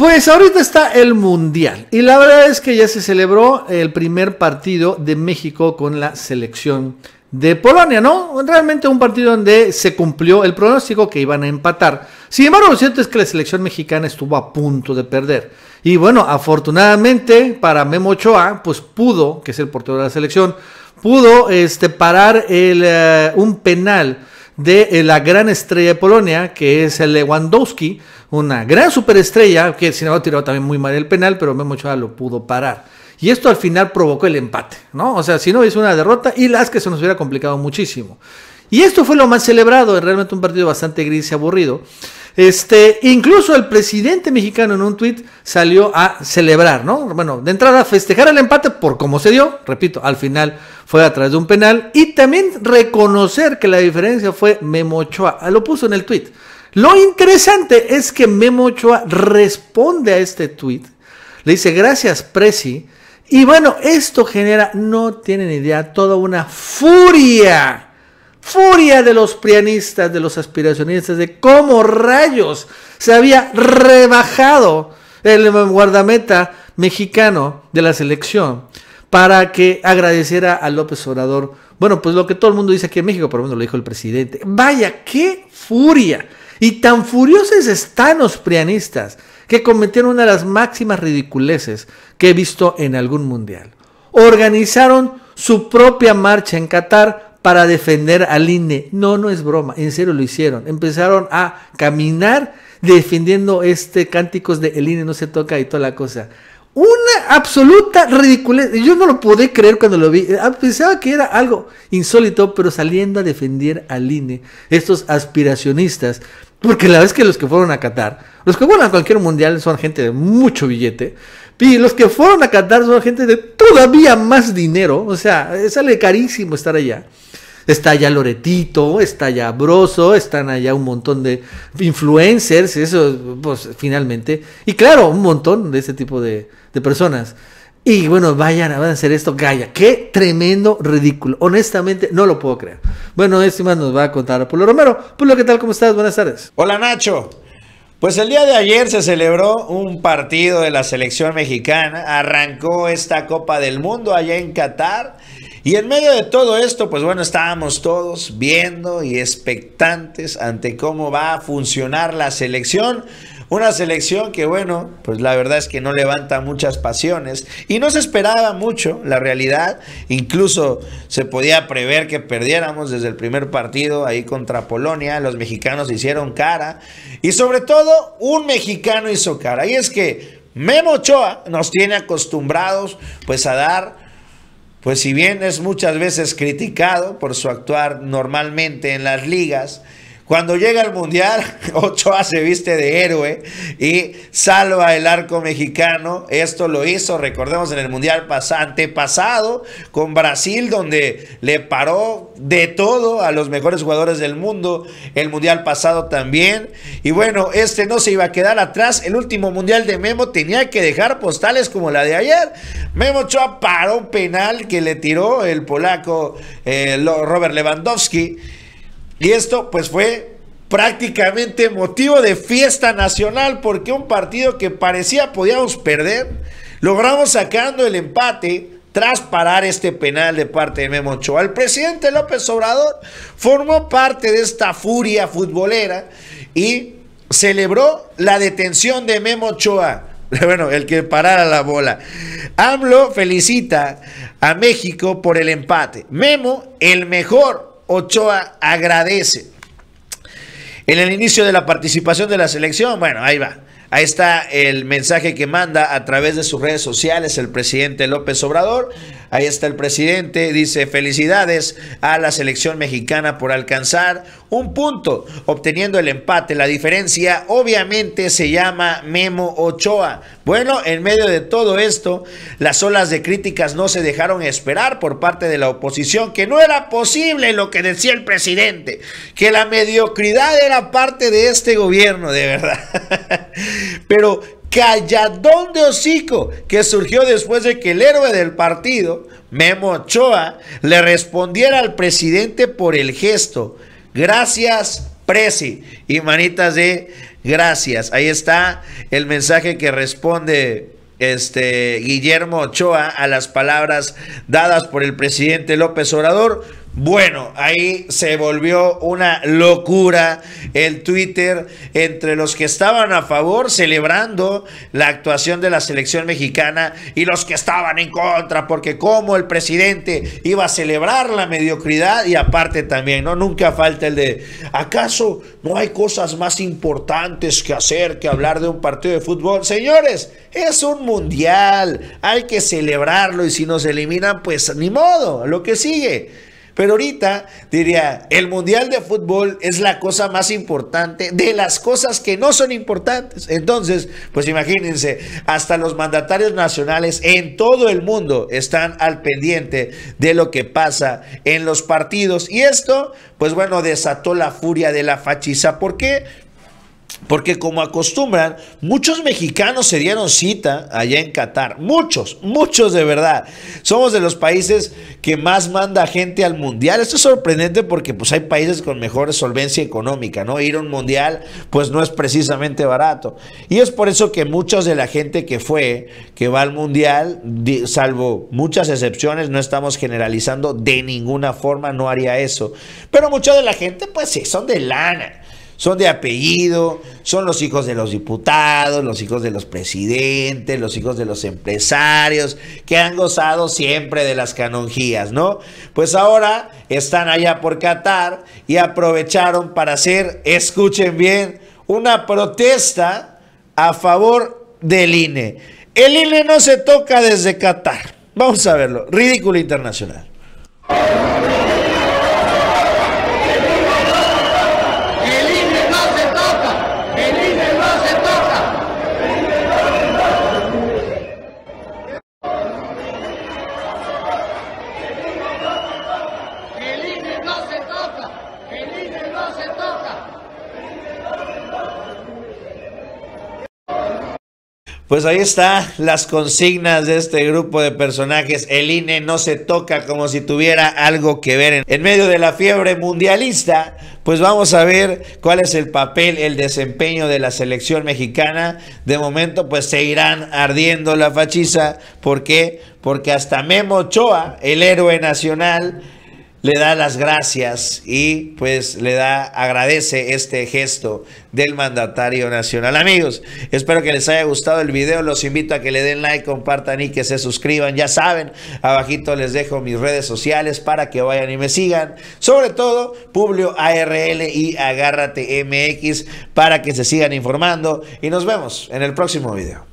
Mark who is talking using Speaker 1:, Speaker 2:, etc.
Speaker 1: Pues ahorita está el Mundial y la verdad es que ya se celebró el primer partido de México con la selección de Polonia, ¿no? Realmente un partido donde se cumplió el pronóstico que iban a empatar. Sin embargo, lo cierto es que la selección mexicana estuvo a punto de perder. Y bueno, afortunadamente para Memo Ochoa, pues pudo, que es el portero de la selección, pudo este, parar eh, un penal de eh, la gran estrella de Polonia, que es el Lewandowski, una gran superestrella, que sin embargo tiró también muy mal el penal, pero Memo Ochoa lo pudo parar. Y esto al final provocó el empate, ¿no? O sea, si no es una derrota y las que se nos hubiera complicado muchísimo. Y esto fue lo más celebrado, realmente un partido bastante gris y aburrido. Este, incluso el presidente mexicano en un tuit salió a celebrar, ¿no? Bueno, de entrada festejar el empate por cómo se dio, repito, al final fue a través de un penal y también reconocer que la diferencia fue Memo Ochoa, ah, lo puso en el tuit. Lo interesante es que Memo Ochoa responde a este tuit, le dice gracias Presi, y bueno, esto genera, no tienen idea, toda una furia furia de los prianistas, de los aspiracionistas, de cómo rayos se había rebajado el guardameta mexicano de la selección para que agradeciera a López Obrador. Bueno, pues lo que todo el mundo dice aquí en México, por lo menos lo dijo el presidente. Vaya, qué furia. Y tan furiosos están los prianistas que cometieron una de las máximas ridiculeces que he visto en algún mundial. Organizaron su propia marcha en Qatar para defender al INE. No, no es broma, en serio lo hicieron. Empezaron a caminar defendiendo este cánticos de el INE no se toca y toda la cosa. Una absoluta ridiculez. Yo no lo pude creer cuando lo vi. Ah, pensaba que era algo insólito, pero saliendo a defender al INE, estos aspiracionistas. Porque la vez que los que fueron a Qatar, los que fueron a cualquier mundial son gente de mucho billete. Y los que fueron a Qatar son gente de todavía más dinero. O sea, eh, sale carísimo estar allá. Está allá Loretito, está allá Broso, están allá un montón de influencers, eso, pues finalmente. Y claro, un montón de ese tipo de, personas. Y bueno, vayan, a hacer esto, Gaia. Qué tremendo ridículo. Honestamente, no lo puedo creer. Bueno, esto más nos va a contar Polo Romero. Polo, ¿qué tal? ¿Cómo estás? Buenas tardes. Hola, Nacho. Pues el día de ayer se celebró
Speaker 2: un partido de la selección mexicana. Arrancó esta Copa del Mundo allá en Qatar y en medio de todo esto, pues bueno, estábamos todos viendo y expectantes ante cómo va a funcionar la selección. Una selección que, bueno, pues la verdad es que no levanta muchas pasiones y no se esperaba mucho, la realidad. Incluso se podía prever que perdiéramos desde el primer partido ahí contra Polonia. Los mexicanos hicieron cara y sobre todo un mexicano hizo cara. Y es que Memo Ochoa nos tiene acostumbrados pues a dar pues si bien es muchas veces criticado por su actuar normalmente en las ligas, cuando llega el Mundial, Ochoa se viste de héroe y salva el arco mexicano. Esto lo hizo, recordemos, en el Mundial pasante pasado con Brasil, donde le paró de todo a los mejores jugadores del mundo. El Mundial pasado también. Y bueno, este no se iba a quedar atrás. El último Mundial de Memo tenía que dejar postales como la de ayer. Memo Ochoa paró un penal que le tiró el polaco eh, Robert Lewandowski. Y esto pues fue prácticamente motivo de fiesta nacional porque un partido que parecía podíamos perder, logramos sacando el empate tras parar este penal de parte de Memo Ochoa. El presidente López Obrador formó parte de esta furia futbolera y celebró la detención de Memo Ochoa. Bueno, el que parara la bola. AMLO felicita a México por el empate. Memo, el mejor Ochoa agradece. En el inicio de la participación de la selección, bueno, ahí va. Ahí está el mensaje que manda a través de sus redes sociales el presidente López Obrador. Ahí está el presidente, dice felicidades a la selección mexicana por alcanzar un punto, obteniendo el empate. La diferencia obviamente se llama Memo Ochoa. Bueno, en medio de todo esto, las olas de críticas no se dejaron esperar por parte de la oposición, que no era posible lo que decía el presidente, que la mediocridad era parte de este gobierno, de verdad. Pero calladón de hocico que surgió después de que el héroe del partido, Memo Ochoa, le respondiera al presidente por el gesto Gracias, Preci, Y manitas de gracias. Ahí está el mensaje que responde este Guillermo Ochoa a las palabras dadas por el presidente López Obrador bueno, ahí se volvió una locura el Twitter entre los que estaban a favor celebrando la actuación de la selección mexicana y los que estaban en contra, porque como el presidente iba a celebrar la mediocridad y aparte también, ¿no? Nunca falta el de, ¿acaso no hay cosas más importantes que hacer que hablar de un partido de fútbol? Señores, es un mundial, hay que celebrarlo y si nos eliminan, pues ni modo, lo que sigue. Pero ahorita diría, el Mundial de Fútbol es la cosa más importante de las cosas que no son importantes. Entonces, pues imagínense, hasta los mandatarios nacionales en todo el mundo están al pendiente de lo que pasa en los partidos. Y esto, pues bueno, desató la furia de la fachiza. ¿Por qué? Porque como acostumbran, muchos mexicanos se dieron cita allá en Qatar. Muchos, muchos de verdad. Somos de los países que más manda gente al mundial. Esto es sorprendente porque pues hay países con mejor solvencia económica, ¿no? Ir a un mundial pues no es precisamente barato. Y es por eso que muchos de la gente que fue, que va al mundial, salvo muchas excepciones, no estamos generalizando de ninguna forma, no haría eso. Pero mucha de la gente pues sí, son de lana son de apellido, son los hijos de los diputados, los hijos de los presidentes, los hijos de los empresarios, que han gozado siempre de las canonjías, ¿no? Pues ahora están allá por Qatar y aprovecharon para hacer, escuchen bien, una protesta a favor del INE. El INE no se toca desde Qatar. Vamos a verlo. Ridículo internacional. Pues ahí está las consignas de este grupo de personajes. El INE no se toca como si tuviera algo que ver en, medio de la fiebre mundialista. Pues vamos a ver cuál es el papel, el desempeño de la selección mexicana. De momento, pues se irán ardiendo la fachiza. ¿Por qué? Porque hasta Memo Ochoa, el héroe nacional, le da las gracias y pues le da, agradece este gesto del mandatario nacional. Amigos, espero que les haya gustado el video, los invito a que le den like, compartan y que se suscriban. Ya saben, abajito les dejo mis redes sociales para que vayan y me sigan. Sobre todo, Publio ARL y Agárrate MX para que se sigan informando y nos vemos en el próximo video.